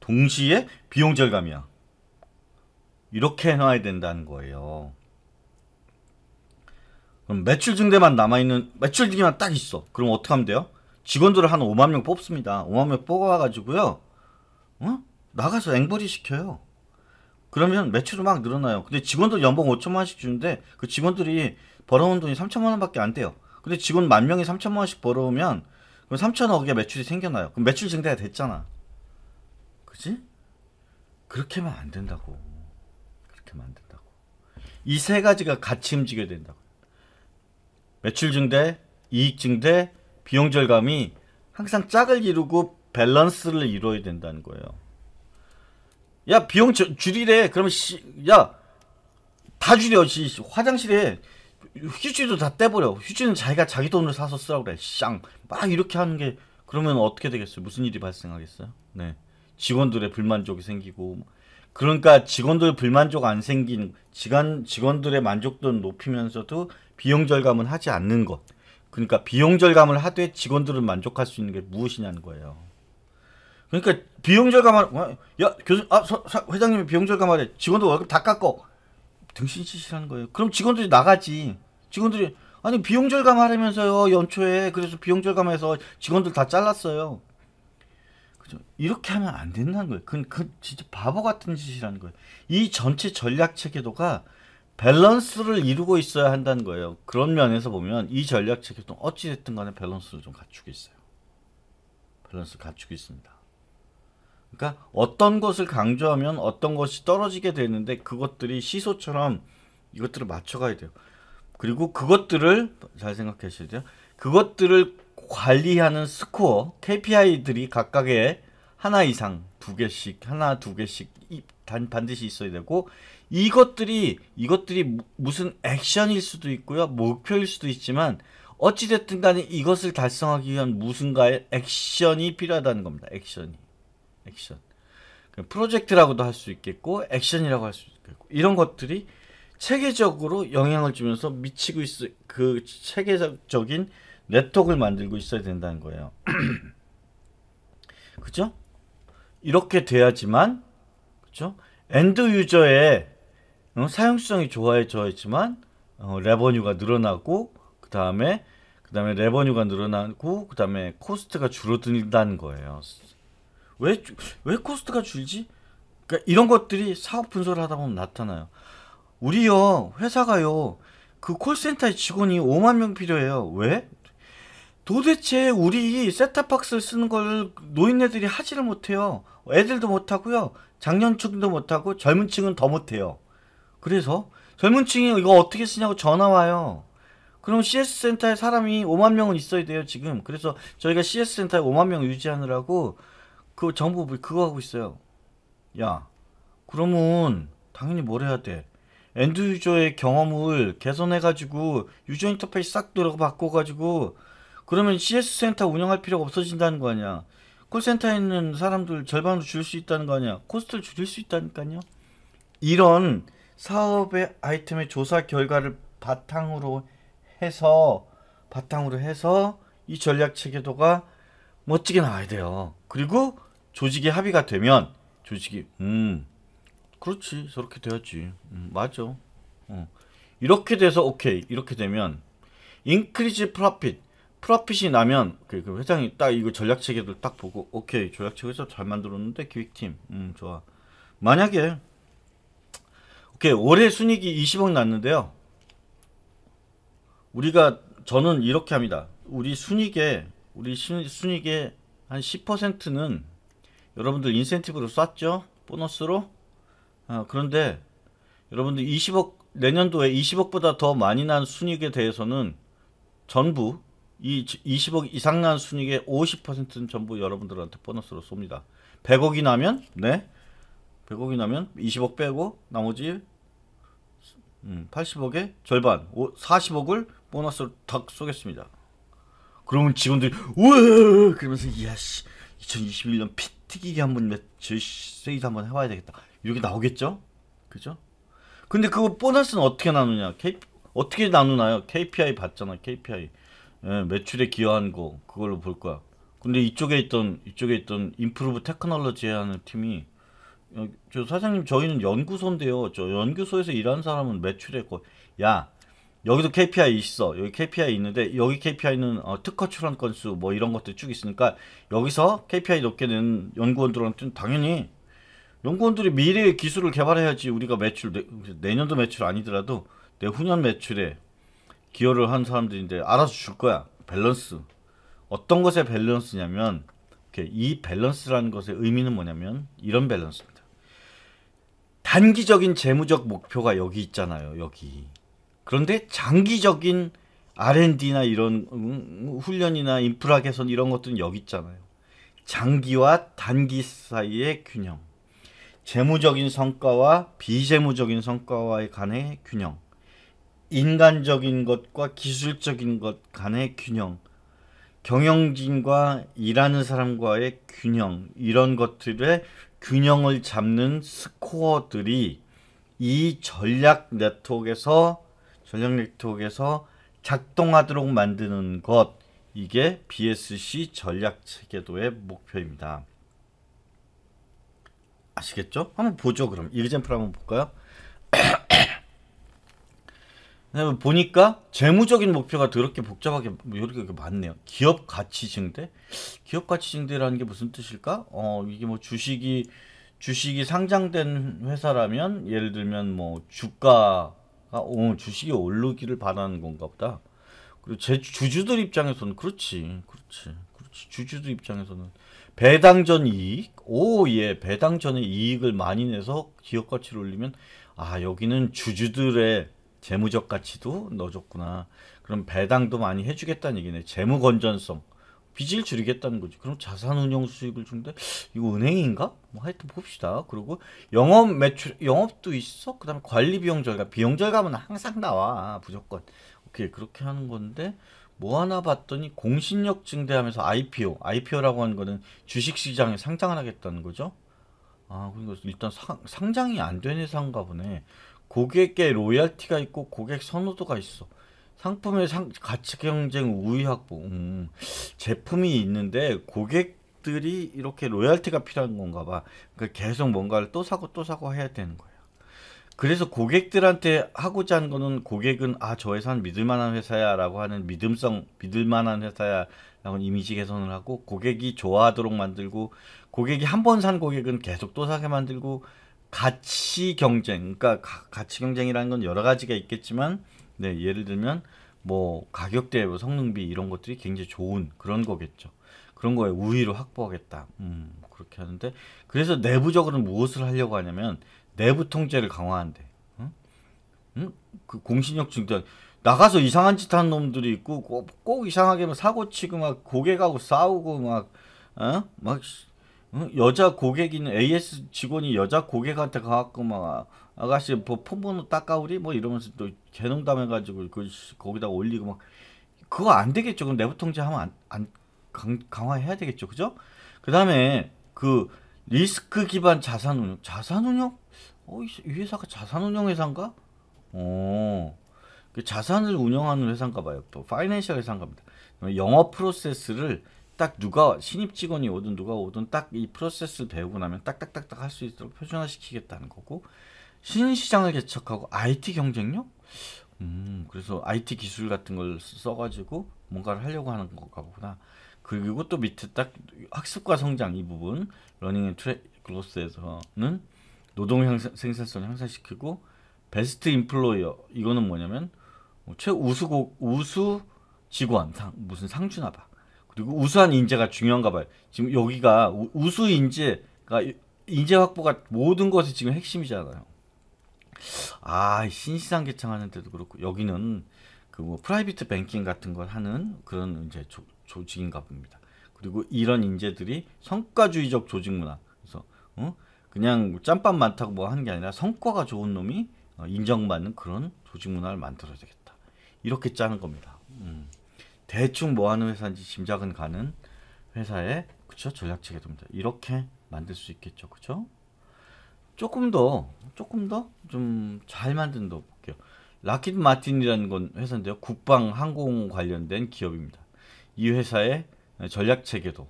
동시에 비용 절감이야. 이렇게 해놔야 된다는 거예요. 그럼 매출 증대만 남아있는, 매출 증대만 딱 있어. 그럼 어떻게 하면 돼요? 직원들을 한 5만 명 뽑습니다. 5만 명 뽑아가지고요. 어? 나가서 앵벌이 시켜요. 그러면 매출이 막 늘어나요. 근데 직원들 연봉 5천만원씩 주는데 그 직원들이 벌어온 돈이 3천만 원밖에 안 돼요. 근데 직원 만 명이 3천만 원씩 벌어오면 그럼 3천억의 매출이 생겨나요. 그럼 매출 증대가 됐잖아. 그지? 그렇게 하안 된다고. 그렇게 하안 된다고. 이 세 가지가 같이 움직여야 된다고. 매출 증대, 이익 증대, 비용 절감이 항상 짝을 이루고 밸런스를 이루어야 된다는 거예요. 야, 비용 줄이래. 그러면 야, 다 줄여. 화장실에 휴지도 다 떼버려. 휴지는 자기가 자기 돈으로 사서 쓰라고 그래. 쌍. 막 이렇게 하는 게 그러면 어떻게 되겠어요? 무슨 일이 발생하겠어요? 네. 직원들의 불만족이 생기고 그러니까 직원들 불만족 안 생긴 직원 직원들의 만족도는 높이면서도 비용 절감은 하지 않는 것. 그러니까 비용 절감을 하되 직원들은 만족할 수 있는 게 무엇이냐는 거예요. 그러니까 비용 절감을 어? 야 교수 아회장님 비용 절감하래 직원들 월급 다 깎고 등신 짓이라는 거예요. 그럼 직원들이 나가지. 직원들이 아니 비용 절감하려면서요 연초에 그래서 비용 절감해서 직원들 다 잘랐어요. 그죠? 이렇게 하면 안 된다는 거예요. 그건 그 진짜 바보 같은 짓이라는 거예요. 이 전체 전략 체계도가 밸런스를 이루고 있어야 한다는 거예요. 그런 면에서 보면 이 전략 체계도 어찌 됐든 간에 밸런스를 좀 갖추고 있어요. 밸런스 갖추고 있습니다. 그러니까 어떤 것을 강조하면 어떤 것이 떨어지게 되는데 그것들이 시소처럼 이것들을 맞춰가야 돼요. 그리고 그것들을 잘 생각해 셔야 돼요. 그것들을 관리하는 스코어 KPI들이 각각의 하나 이상 두 개씩 하나 두 개씩 반드시 있어야 되고 이것들이 이것들이 무슨 액션일 수도 있고요 목표일 수도 있지만 어찌됐든 간에 이것을 달성하기 위한 무슨가의 액션이 필요하다는 겁니다 액션이 액션. 그러니까 프로젝트라고도 할 수 있겠고 액션이라고 할 수 있겠고 이런 것들이 체계적으로 영향을 주면서 미치고 있어 그 체계적인 네트워크를 만들고 있어야 된다는 거예요. 그죠? 이렇게 돼야지만 그죠? 엔드 유저의 어, 사용성이 좋아져야지만 어, 레버뉴가 늘어나고 그 다음에 그 다음에 레버뉴가 늘어나고 그 다음에 코스트가 줄어든다는 거예요. 왜, 왜 코스트가 줄지? 그러니까 이런 것들이 사업 분석을 하다 보면 나타나요. 우리요, 회사가요, 그 콜센터의 직원이 5만 명 필요해요. 왜? 도대체 우리 세타박스를 쓰는 걸 노인네들이 하지를 못해요. 애들도 못하고요. 장년층도 못하고 젊은 층은 더 못해요. 그래서 젊은 층이 이거 어떻게 쓰냐고 전화 와요. 그럼 CS센터에 사람이 5만 명은 있어야 돼요, 지금. 그래서 저희가 CS센터에 5만 명 유지하느라고 그 정부 그거 하고 있어요. 야, 그러면 당연히 뭘 해야 돼? 엔드 유저의 경험을 개선해가지고 유저 인터페이스 싹 들어가 바꿔가지고 그러면 CS 센터 운영할 필요가 없어진다는 거 아니야? 콜센터에 있는 사람들 절반으로 줄 수 있다는 거 아니야? 코스트를 줄일 수 있다니까요. 이런 사업의 아이템의 조사 결과를 바탕으로 해서 바탕으로 해서 이 전략 체계도가 멋지게 나와야 돼요. 그리고 조직이 합의가 되면 조직이 음 그렇지 저렇게 되었지 음, 맞아 어. 이렇게 돼서 오케이 이렇게 되면 인크리지 프로핏 프로핏이 나면 그, 그 회장이 딱 이거 전략 체계를 딱 보고 오케이 전략 체계에서 잘 만들었는데 기획팀 음 좋아 만약에 오케이 올해 순익이 20억 났는데요 우리가 저는 이렇게 합니다 우리 순익에 우리 순익의 한 10%는 여러분들 인센티브로 쐈죠? 보너스로? 어, 그런데 여러분들 20억 내년도에 20억보다 더 많이 난 순익에 대해서는 전부 이 20억 이상 난 순익의 50%는 전부 여러분들한테 보너스로 쏩니다. 100억이 나면 네 100억이 나면 20억 빼고 나머지 80억의 음, 절반 40억을 보너스로 탁 쏘겠습니다. 그러면 직원들이 우 그러면서 야씨 2021년 핏 튀기기 한번 며칠 세이 한번 해봐야 되겠다 이렇게 나오겠죠? 그죠? 근데 그거 보너스는 어떻게 나누냐? K, 어떻게 나누나요? KPI 봤잖아 KPI 예, 매출에 기여한 거 그걸로 볼 거야 근데 이쪽에 있던 이쪽에 있던 인프루브 테크놀로지 하는 팀이 어, 저 사장님 저희는 연구소인데요 저 연구소에서 일하는 사람은 매출에 거야 여기도 KPI 있어. 여기 KPI 있는데 여기 KPI는 어, 특허 출원 건수 뭐 이런 것들 쭉 있으니까 여기서 KPI 높게 는 연구원들한테는 당연히 연구원들이 미래의 기술을 개발해야지 우리가 매출 내, 년도 매출 아니더라도 내후년 매출에 기여를 한 사람들인데 알아서 줄 거야. 밸런스. 어떤 것의 밸런스냐면 이 밸런스라는 것의 의미는 뭐냐면 이런 밸런스입니다. 단기적인 재무적 목표가 여기 있잖아요. 여기. 그런데 장기적인 R&D나 이런 음, 훈련이나 인프라 개선 이런 것들은 여기 있잖아요. 장기와 단기 사이의 균형. 재무적인 성과와 비재무적인 성과와의 간의 균형. 인간적인 것과 기술적인 것 간의 균형. 경영진과 일하는 사람과의 균형. 이런 것들의 균형을 잡는 스코어들이 이 전략 네트워크에서 전력 네트워크에서 작동하도록 만드는 것 이게 BSC 전략 체계도의 목표입니다. 아시겠죠? 한번 보죠 그럼 이그젠플 한번 볼까요? 네, 보니까 재무적인 목표가 더럽게 복잡하게 뭐, 이렇게 많네요. 기업 가치 증대? 기업 가치 증대라는 게 무슨 뜻일까? 어 이게 뭐 주식이 주식이 상장된 회사라면 예를 들면 뭐 주가 아, 오 주식이 오르기를 바라는 건가 보다. 그리고 제 주주들 입장에서는 그렇지, 그렇지, 그렇지. 주주들 입장에서는 배당 전 이익, 오, 예, 배당 전에 이익을 많이 내서 기업 가치를 올리면 아, 여기는 주주들의 재무적 가치도 넣어줬구나. 그럼 배당도 많이 해주겠다는 얘기네. 재무 건전성. 빚을 줄이겠다는 거지. 그럼 자산운용 수익을 준대. 이거 은행인가? 뭐 하여튼 봅시다. 그리고 영업 매출 영업도 있어. 그다음에 관리 비용 절감. 비용 절감은 항상 나와. 무조건. 오케이. 그렇게 하는 건데 뭐 하나 봤더니 공신력 증대하면서 IPO. IPO라고 하는 거는 주식 시장에 상장을 하겠다는 거죠. 아, 그러니까 일단 상, 상장이 안된 회사인가 보네. 고객께 로열티가 있고 고객 선호도가 있어. 상품의 상, 가치 경쟁 우위 확보. 음, 제품이 있는데 고객들이 이렇게 로열티가 필요한 건가 봐. 그러니까 계속 뭔가를 또 사고 또 사고 해야 되는 거예요. 그래서 고객들한테 하고자 하는 거는 고객은 아, 저 회사는 믿을 만한 회사야 라고 하는 믿음성, 믿을 만한 회사야 라고 이미지 개선을 하고 고객이 좋아하도록 만들고 고객이 한 번 산 고객은 계속 또 사게 만들고 가치 경쟁, 그러니까 가, 가치 경쟁이라는 건 여러 가지가 있겠지만 네, 예를 들면 뭐 가격대, 뭐 성능비 이런 것들이 굉장히 좋은 그런 거겠죠. 그런 거에 우위를 확보하겠다. 음, 그렇게 하는데 그래서 내부적으로는 무엇을 하려고 하냐면 내부 통제를 강화한대. 응? 응? 그 공신력 증대. 나가서 이상한 짓 하는 놈들이 있고 꼭, 꼭 이상하게 사고 치고 막고개가고 싸우고 막 어? 막 여자 고객인 AS 직원이 여자 고객한테 가갖고 막 아가씨 뭐 폰번호 닦아오리 뭐 이러면서 또 개농담해가지고 그 거기다 올리고 막 그거 안 되겠죠. 그럼 내부 통제하면 안, 안 강, 강화해야 되겠죠. 그죠? 그 다음에 그 리스크 기반 자산 운용. 자산 운용? 어, 이 회사가 자산 운용 회사인가? 어. 그 자산을 운영하는 회사인가 봐요. 또 파이낸셜 회사인가 봅니다. 영업 프로세스를 딱 누가 신입 직원이 오든 누가 오든 딱 이 프로세스를 배우고 나면 딱딱딱딱 할 수 있도록 표준화시키겠다는 거고 신시장을 개척하고 IT 경쟁력? 음, 그래서 IT 기술 같은 걸 써가지고 뭔가를 하려고 하는 건가 보구나. 그리고 또 밑에 딱 학습과 성장 이 부분 러닝 앤 트랙 글로스에서는 노동 향상, 생산성 향상시키고 베스트 인플로이어 이거는 뭐냐면 최우수 고, 우수 직원상 무슨 상주나 봐. 우수한 인재가 중요한가 봐요. 지금 여기가 우수 인재, 그러니까 인재 확보가 모든 것이 지금 핵심이잖아요. 아, 신시장 개창하는데도 그렇고 여기는 그 뭐 프라이빗 뱅킹 같은 걸 하는 그런 이제 조, 조직인가 봅니다. 그리고 이런 인재들이 성과주의적 조직 문화. 그래서 어? 그냥 뭐 짬밥 많다고 뭐 하는 게 아니라 성과가 좋은 놈이 어, 인정받는 그런 조직 문화를 만들어야 되겠다. 이렇게 짜는 겁니다. 음. 대충 뭐 하는 회사인지 짐작은 가는 회사의 그쵸 전략 체계도입니다. 이렇게 만들 수 있겠죠, 그쵸? 조금 더 조금 더 좀 잘 만든 더 볼게요. 라키드 마틴이라는 건 회사인데요, 국방 항공 관련된 기업입니다. 이 회사의 전략 체계도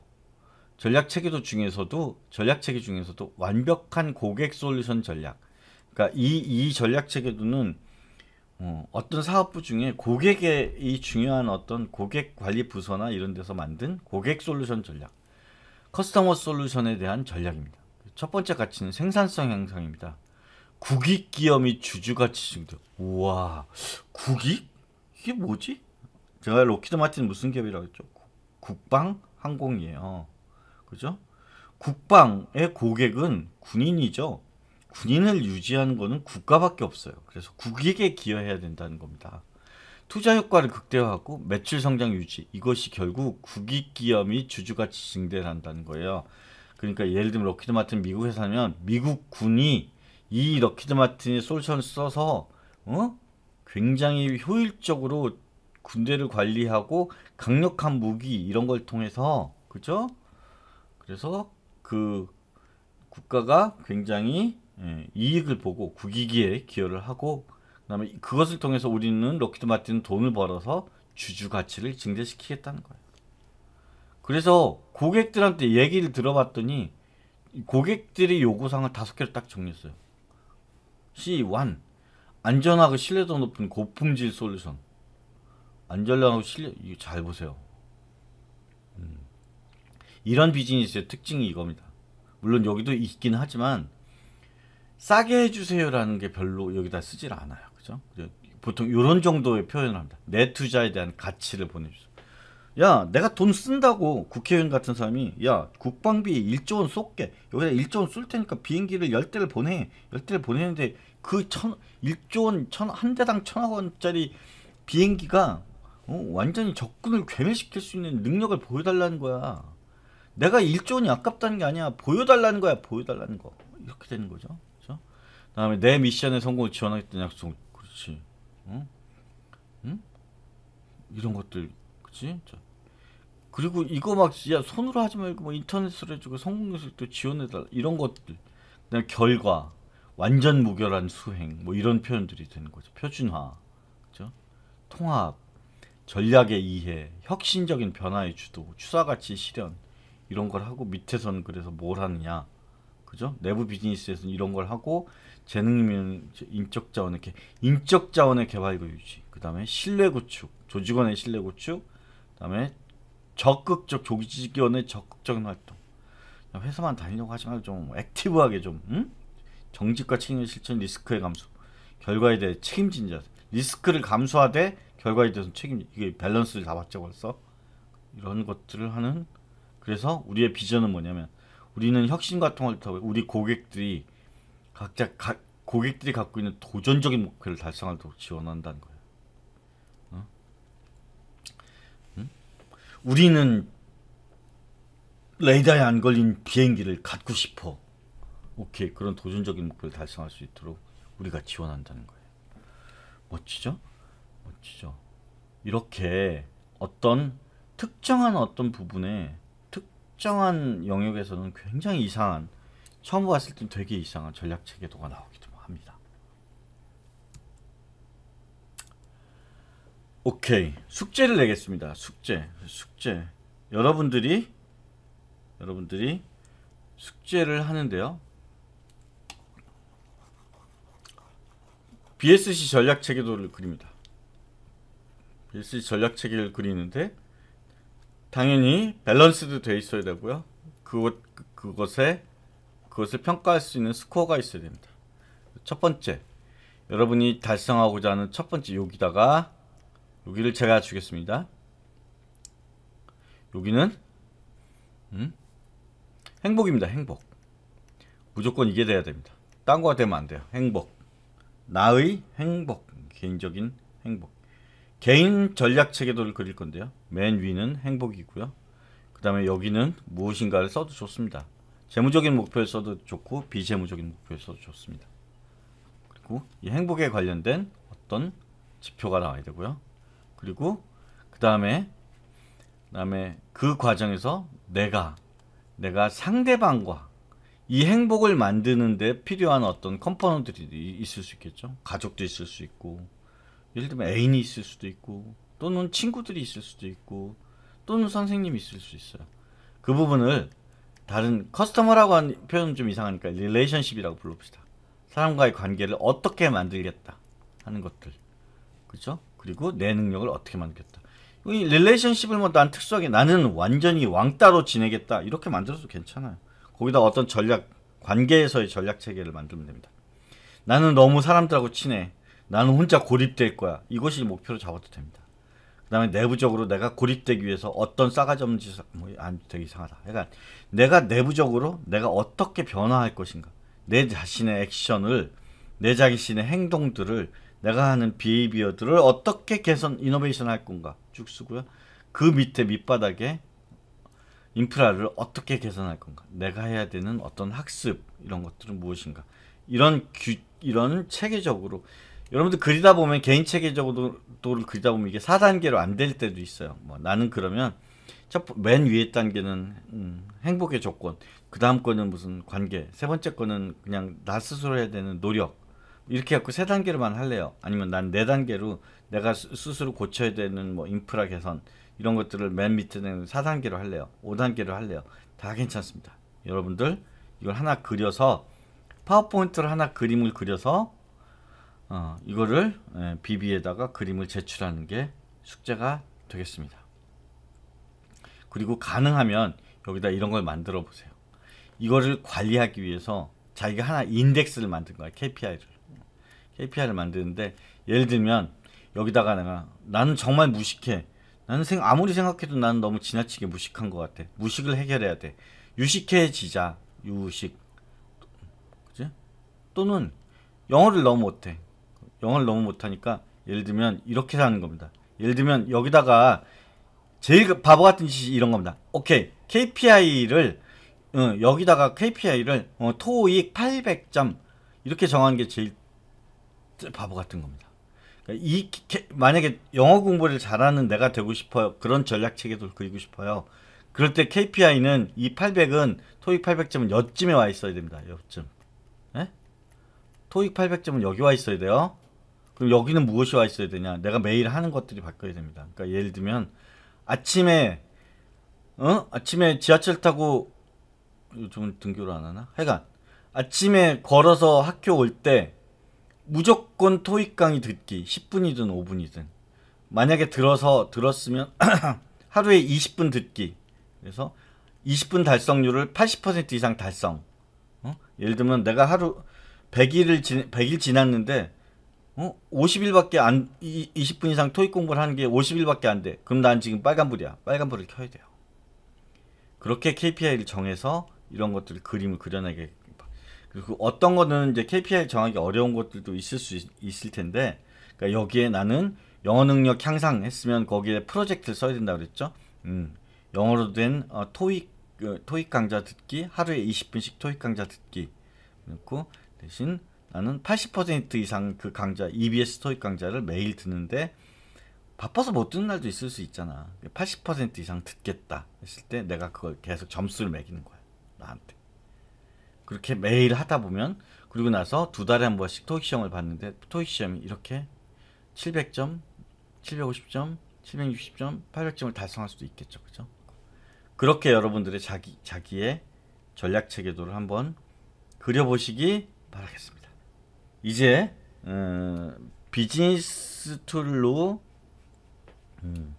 전략 체계도 중에서도 전략 체계 중에서도 완벽한 고객 솔루션 전략. 그러니까 이 이 전략 체계도는 어, 떤 사업부 중에 고객의 이 중요한 어떤 고객 관리 부서나 이런 데서 만든 고객 솔루션 전략, 커스터머 솔루션에 대한 전략입니다. 첫 번째 가치는 생산성 향상입니다. 국익 기업및 주주 가치 증대. 우와, 국익? 이게 뭐지? 제가 로키드 마틴 무슨 기업이라고 했죠? 국방 항공이에요. 그죠? 국방의 고객은 군인이죠. 군인을 유지하는 것은 국가밖에 없어요. 그래서 국익에 기여해야 된다는 겁니다. 투자 효과를 극대화하고 매출 성장 유지 이것이 결국 국익 기여이 주주가치 증대한다는 거예요. 그러니까 예를 들면 럭키드 마틴 미국 회사면 미국 군이 이 럭키드 마틴의 솔션 써서 어? 굉장히 효율적으로 군대를 관리하고 강력한 무기 이런 걸 통해서 그죠? 그래서 그 국가가 굉장히 예, 이익을 보고 국익에 기여를 하고 그다음에 그것을 통해서 우리는 럭키드 마틴은 돈을 벌어서 주주 가치를 증대시키겠다는 거예요. 그래서 고객들한테 얘기를 들어봤더니 고객들이 요구사항을 다섯 개를 딱 정리했어요. C1 안전하고 신뢰도 높은 고품질 솔루션 안전하고 신뢰 이거 잘 보세요. 음. 이런 비즈니스의 특징이 이겁니다. 물론 여기도 있긴 하지만 싸게 해주세요라는 게 별로 여기다 쓰질 않아요. 그죠? 보통 이런 정도의 표현을 합니다. 내 투자에 대한 가치를 보내주세요. 야, 내가 돈 쓴다고 국회의원 같은 사람이 야, 국방비 에 1조 원쏟게 여기다 1조 원 쏠 테니까 비행기를 10대를 보내. 10대를 보내는데 그 천, 1조 원, 천, 한 대당 천억 원짜리 비행기가 어, 완전히 적군을 괴멸시킬 수 있는 능력을 보여달라는 거야. 내가 1조 원이 아깝다는 게 아니야. 보여달라는 거야. 보여달라는 거. 이렇게 되는 거죠. 다음에 내 미션의 성공을 지원하겠다는 약속. 그렇지. 응? 응? 이런 것들. 그렇지? 자. 그리고 이거 막 진짜 손으로 하지 말고 뭐 인터넷으로 해주고 성공해서 또 지원해달라. 이런 것들. 그다음 결과. 완전 무결한 수행. 뭐 이런 표현들이 되는 거죠. 표준화. 그죠? 통합. 전략의 이해, 혁신적인 변화의 주도, 추사가치 실현 이런 걸 하고 밑에서 그래서 뭘 하느냐, 그죠? 내부 비즈니스에서는 이런 걸 하고 재능이면 인적 자원의 개, 인적 자원의 개발과 유지, 그 다음에 신뢰 구축, 조직원의 신뢰 구축, 그 다음에 적극적 조직원의 적극적인 활동. 회사만 다니려고 하지 말고 좀 액티브하게 좀 응? 정직과 책임 을 실천 리스크의 감소 결과에 대해 책임진 자 리스크를 감수하되 결과에 대해서 책임 이게 밸런스를 잡았죠 벌써 이런 것들을 하는 그래서 우리의 비전은 뭐냐면 우리는 혁신과 통합을 통해 우리 고객들이 각자 가, 고객들이 갖고 있는 도전적인 목표를 달성하도록 지원한다는 거예요. 어? 우리는 레이더에 안 걸린 비행기를 갖고 싶어. 오케이 그런 도전적인 목표를 달성할 수 있도록 우리가 지원한다는 거예요. 멋지죠? 멋지죠? 이렇게 어떤 특정한 어떤 부분에 특정한 영역에서는 굉장히 이상한 처음 봤을 땐 되게 이상한 전략 체계도가 나오기도 합니다. 오케이 숙제를 내겠습니다. 숙제 숙제 여러분들이 여러분들이 숙제를 하는데요. BSC 전략 체계도를 그립니다. BSC 전략 체계를 그리는데 당연히 밸런스도 돼 있어야 되고요. 그것 그, 그것에 그것을 평가할 수 있는 스코어가 있어야 됩니다. 첫 번째, 여러분이 달성하고자 하는 첫 번째 여기다가 여기를 제가 주겠습니다. 여기는 음? 행복입니다. 행복. 무조건 이게 돼야 됩니다. 딴 거가 되면 안 돼요. 행복. 나의 행복. 개인적인 행복. 개인 전략 체계도를 그릴 건데요. 맨 위는 행복이고요. 그 다음에 여기는 무엇인가를 써도 좋습니다. 재무적인 목표에서도 좋고 비재무적인 목표에서도 좋습니다. 그리고 이 행복에 관련된 어떤 지표가 나와야 되고요. 그리고 그 다음에 그다음에 그 과정에서 내가 내가 상대방과 이 행복을 만드는데 필요한 어떤 컴포넌트들이 있을 수 있겠죠. 가족도 있을 수 있고 예를 들면 애인이 있을 수도 있고 또는 친구들이 있을 수도 있고 또는 선생님이 있을 수 있어요. 그 부분을 다른 커스터머라고 하는 표현은 좀 이상하니까 릴레이션십이라고 불러봅시다. 사람과의 관계를 어떻게 만들겠다 하는 것들. 그렇죠? 그리고 내 능력을 어떻게 만들겠다. 이 릴레이션십을 뭐난 특수하게 나는 완전히 왕따로 지내겠다 이렇게 만들어도 괜찮아요. 거기다 어떤 전략 관계에서의 전략 체계를 만들면 됩니다. 나는 너무 사람들하고 친해. 나는 혼자 고립될 거야. 이것이 목표로 잡아도 됩니다. 그다음에 내부적으로 내가 고립되기 위해서 어떤 싸가지 없는 짓을 뭐안 아, 되게 이상하다. 그러니까 내가 내부적으로 내가 어떻게 변화할 것인가. 내 자신의 액션을 내 자신의 행동들을 내가 하는 비헤비어들을 어떻게 개선 이노베이션 할 건가 쭉 쓰고요. 그 밑에 밑바닥에 인프라를 어떻게 개선할 건가 내가 해야 되는 어떤 학습 이런 것들은 무엇인가 이런 규, 이런 체계적으로 여러분들 그리다 보면 개인체계적으로도 그리다 보면 이게 4단계로 안 될 때도 있어요. 뭐 나는 그러면 첫, 맨 위에 단계는 음, 행복의 조건, 그 다음 거는 무슨 관계, 세 번째 거는 그냥 나 스스로 해야 되는 노력 이렇게 갖고 세 단계로만 할래요. 아니면 난네 단계로 내가 스, 스로 고쳐야 되는 뭐 인프라 개선 이런 것들을 맨 밑에는 4단계로 할래요. 5단계로 할래요. 다 괜찮습니다. 여러분들 이걸 하나 그려서 파워포인트를 하나 그림을 그려서 어, 이거를 예, 비비에다가 그림을 제출하는 게 숙제가 되겠습니다. 그리고 가능하면 여기다 이런 걸 만들어 보세요. 이거를 관리하기 위해서 자기가 하나 인덱스를 만든 거야. KPI를. KPI를 만드는데 예를 들면 여기다가 내가 나는 정말 무식해. 나는 생, 아무리 생각해도 나는 너무 지나치게 무식한 것 같아. 무식을 해결해야 돼. 유식해지자. 유식. 그지? 또는 영어를 너무 못해. 영어를 너무 못하니까 예를 들면 이렇게 하는 겁니다. 예를 들면 여기다가 제일 그 바보 같은 짓이 이런 겁니다. 오케이 KPI를 어, 여기다가 KPI를 어, 토익 800점 이렇게 정하는 게 제일 바보 같은 겁니다. 그러니까 이 만약에 영어 공부를 잘하는 내가 되고 싶어요. 그런 전략 체계도 그리고 싶어요. 그럴 때 KPI는 이 800은 토익 800점은 여쯤에 와 있어야 됩니다. 여쯤. 에? 예? 토익 800점은 여기 와 있어야 돼요. 그럼 여기는 무엇이 와 있어야 되냐? 내가 매일 하는 것들이 바뀌어야 됩니다. 그러니까 예를 들면 아침에 어? 아침에 지하철 타고 요즘 등교를 안 하나? 해여간 아침에 걸어서 학교 올 때 무조건 토익 강의 듣기 10분이든 5분이든 만약에 들어서 들었으면 하루에 20분 듣기 그래서 20분 달성률을 80% 이상 달성 어? 예를 들면 내가 하루 100일을 지, 100일 지났는데 어? 50일밖에 안 20분 이상 토익 공부를 하는 게 50일밖에 안 돼. 그럼 난 지금 빨간불이야. 빨간불을 켜야 돼요. 그렇게 KPI를 정해서 이런 것들을 그림을 그려내게 그리고 어떤 거는 이제 KPI 정하기 어려운 것들도 있을 수 있, 을 텐데 그러니까 여기에 나는 영어 능력 향상 했으면 거기에 프로젝트를 써야 된다 그랬죠. 음, 영어로 된 어, 토익 어, 토익 강좌 듣기 하루에 20분씩 토익 강좌 듣기 그렇고 대신 나는 80% 이상 그 강좌, EBS 토익 강좌를 매일 듣는데 바빠서 못 듣는 날도 있을 수 있잖아. 80% 이상 듣겠다 했을 때 내가 그걸 계속 점수를 매기는 거야. 나한테. 그렇게 매일 하다 보면 그리고 나서 두 달에 한 번씩 토익 시험을 봤는데 토익 시험이 이렇게 700점, 750점, 760점, 800점을 달성할 수도 있겠죠. 그죠? 그렇게 여러분들의 자기 자기의 전략 체계도를 한번 그려 보시기 바라겠습니다. 이제 음, 어, 비즈니스 툴로 음,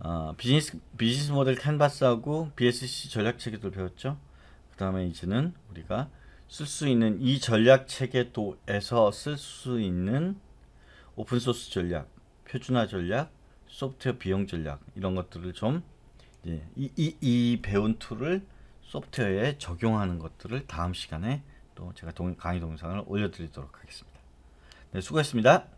어, 비즈니스 비즈니스 모델 캔버스하고 BSC 전략 체계도 배웠죠. 그다음에 이제는 우리가 쓸 수 있는 이 전략 체계도에서 쓸 수 있는 오픈 소스 전략, 표준화 전략, 소프트웨어 비용 전략 이런 것들을 좀 이이 이, 이 배운 툴을 소프트웨어에 적용하는 것들을 다음 시간에 또 제가 동, 강의 동영상을 올려드리도록 하겠습니다. 네, 수고했습니다.